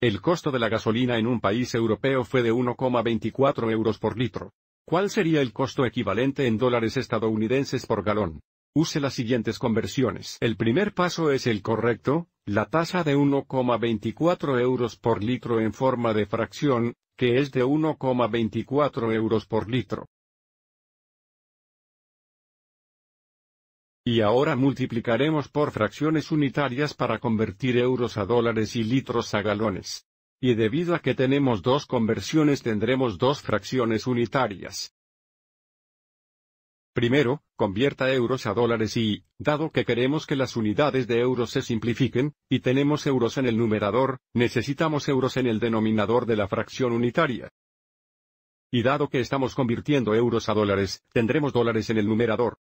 El costo de la gasolina en un país europeo fue de 1,24 euros por litro. ¿Cuál sería el costo equivalente en dólares estadounidenses por galón? Use las siguientes conversiones. El primer paso es el correcto, la tasa de 1,24 euros por litro en forma de fracción, que es de 1,24 euros por litro. Y ahora multiplicaremos por fracciones unitarias para convertir euros a dólares y litros a galones. Y debido a que tenemos dos conversiones tendremos dos fracciones unitarias. Primero, convierta euros a dólares y, dado que queremos que las unidades de euros se simplifiquen, y tenemos euros en el numerador, necesitamos euros en el denominador de la fracción unitaria. Y dado que estamos convirtiendo euros a dólares, tendremos dólares en el numerador.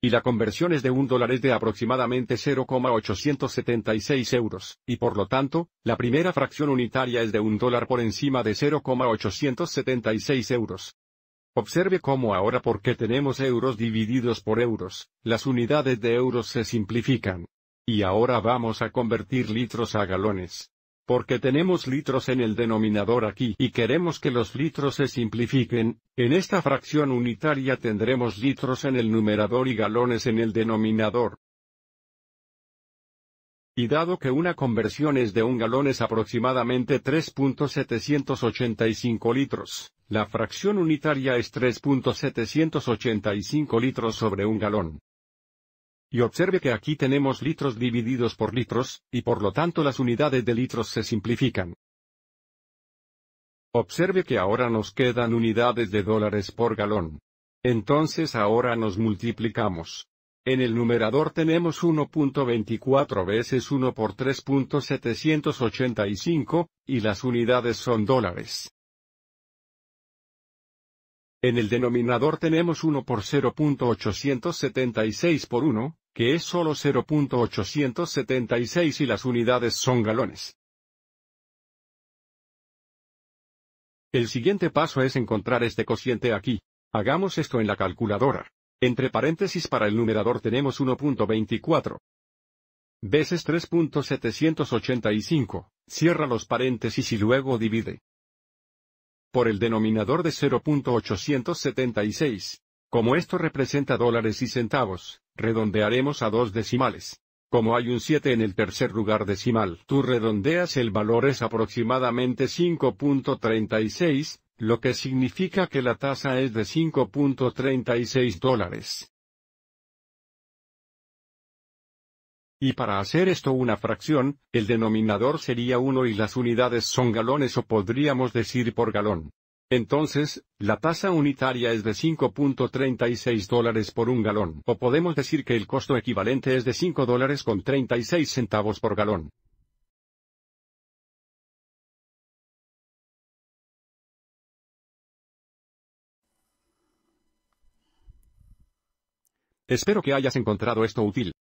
y la conversión es de un dólar es de aproximadamente 0,876 euros, y por lo tanto, la primera fracción unitaria es de un dólar por encima de 0,876 euros. Observe cómo ahora porque tenemos euros divididos por euros, las unidades de euros se simplifican. Y ahora vamos a convertir litros a galones porque tenemos litros en el denominador aquí y queremos que los litros se simplifiquen, en esta fracción unitaria tendremos litros en el numerador y galones en el denominador. Y dado que una conversión es de un galón es aproximadamente 3.785 litros, la fracción unitaria es 3.785 litros sobre un galón. Y observe que aquí tenemos litros divididos por litros, y por lo tanto las unidades de litros se simplifican. Observe que ahora nos quedan unidades de dólares por galón. Entonces ahora nos multiplicamos. En el numerador tenemos 1.24 veces 1 por 3.785, y las unidades son dólares. En el denominador tenemos 1 por 0.876 por 1, que es solo 0.876 y las unidades son galones. El siguiente paso es encontrar este cociente aquí. Hagamos esto en la calculadora. Entre paréntesis para el numerador tenemos 1.24 veces 3.785, cierra los paréntesis y luego divide. Por el denominador de 0.876. Como esto representa dólares y centavos, redondearemos a dos decimales. Como hay un 7 en el tercer lugar decimal, tú redondeas el valor es aproximadamente 5.36, lo que significa que la tasa es de 5.36 dólares. Y para hacer esto una fracción, el denominador sería 1 y las unidades son galones o podríamos decir por galón. Entonces, la tasa unitaria es de 5.36 dólares por un galón, o podemos decir que el costo equivalente es de 5 dólares con 36 centavos por galón. Espero que hayas encontrado esto útil.